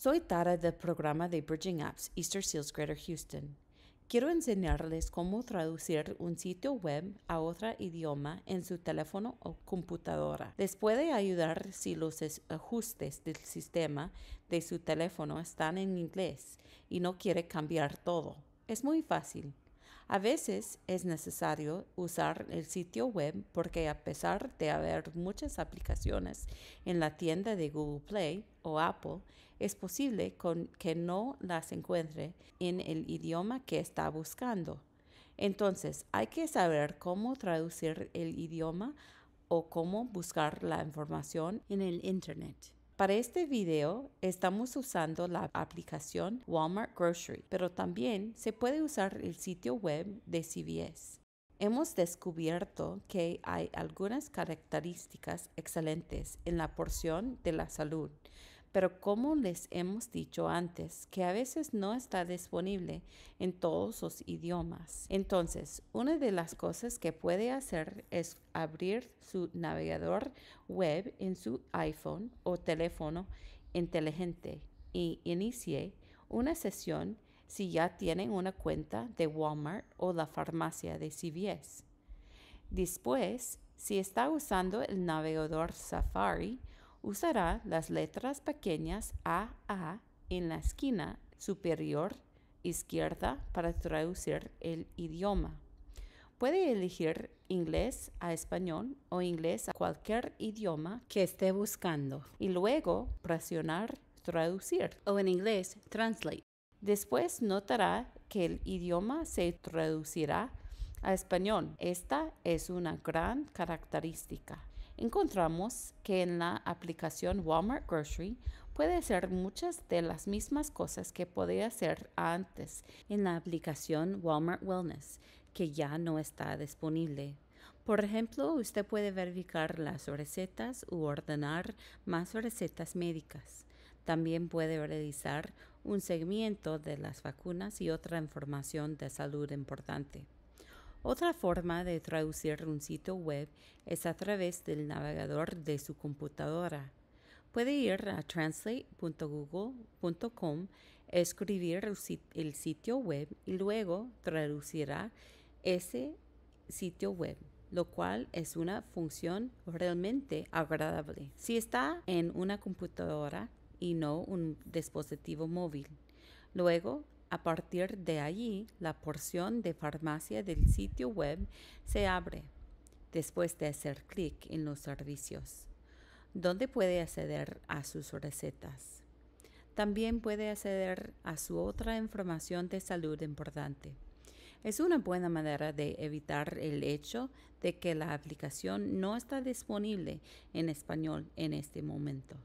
Soy Tara del programa de Bridging Apps Easter Seals Greater Houston. Quiero enseñarles cómo traducir un sitio web a otro idioma en su teléfono o computadora. Les puede ayudar si los ajustes del sistema de su teléfono están en inglés y no quiere cambiar todo. Es muy fácil. A veces es necesario usar el sitio web porque a pesar de haber muchas aplicaciones en la tienda de Google Play o Apple, es posible que no las encuentre en el idioma que está buscando. Entonces, hay que saber cómo traducir el idioma o cómo buscar la información en el Internet. Para este video estamos usando la aplicación Walmart Grocery, pero también se puede usar el sitio web de CVS. Hemos descubierto que hay algunas características excelentes en la porción de la salud pero como les hemos dicho antes, que a veces no está disponible en todos los idiomas. Entonces, una de las cosas que puede hacer es abrir su navegador web en su iPhone o teléfono inteligente y inicie una sesión si ya tienen una cuenta de Walmart o la farmacia de CVS. Después, si está usando el navegador Safari, usará las letras pequeñas AA en la esquina superior izquierda para traducir el idioma. Puede elegir inglés a español o inglés a cualquier idioma que esté buscando y luego presionar traducir o en inglés translate. Después notará que el idioma se traducirá a español. Esta es una gran característica encontramos que en la aplicación Walmart Grocery puede hacer muchas de las mismas cosas que podía hacer antes en la aplicación Walmart Wellness, que ya no está disponible. Por ejemplo, usted puede verificar las recetas u ordenar más recetas médicas. También puede realizar un segmento de las vacunas y otra información de salud importante. Otra forma de traducir un sitio web es a través del navegador de su computadora. Puede ir a translate.google.com, escribir el sitio web y luego traducirá ese sitio web, lo cual es una función realmente agradable. Si está en una computadora y no un dispositivo móvil. Luego, a partir de allí, la porción de farmacia del sitio web se abre después de hacer clic en los servicios, donde puede acceder a sus recetas. También puede acceder a su otra información de salud importante. Es una buena manera de evitar el hecho de que la aplicación no está disponible en español en este momento.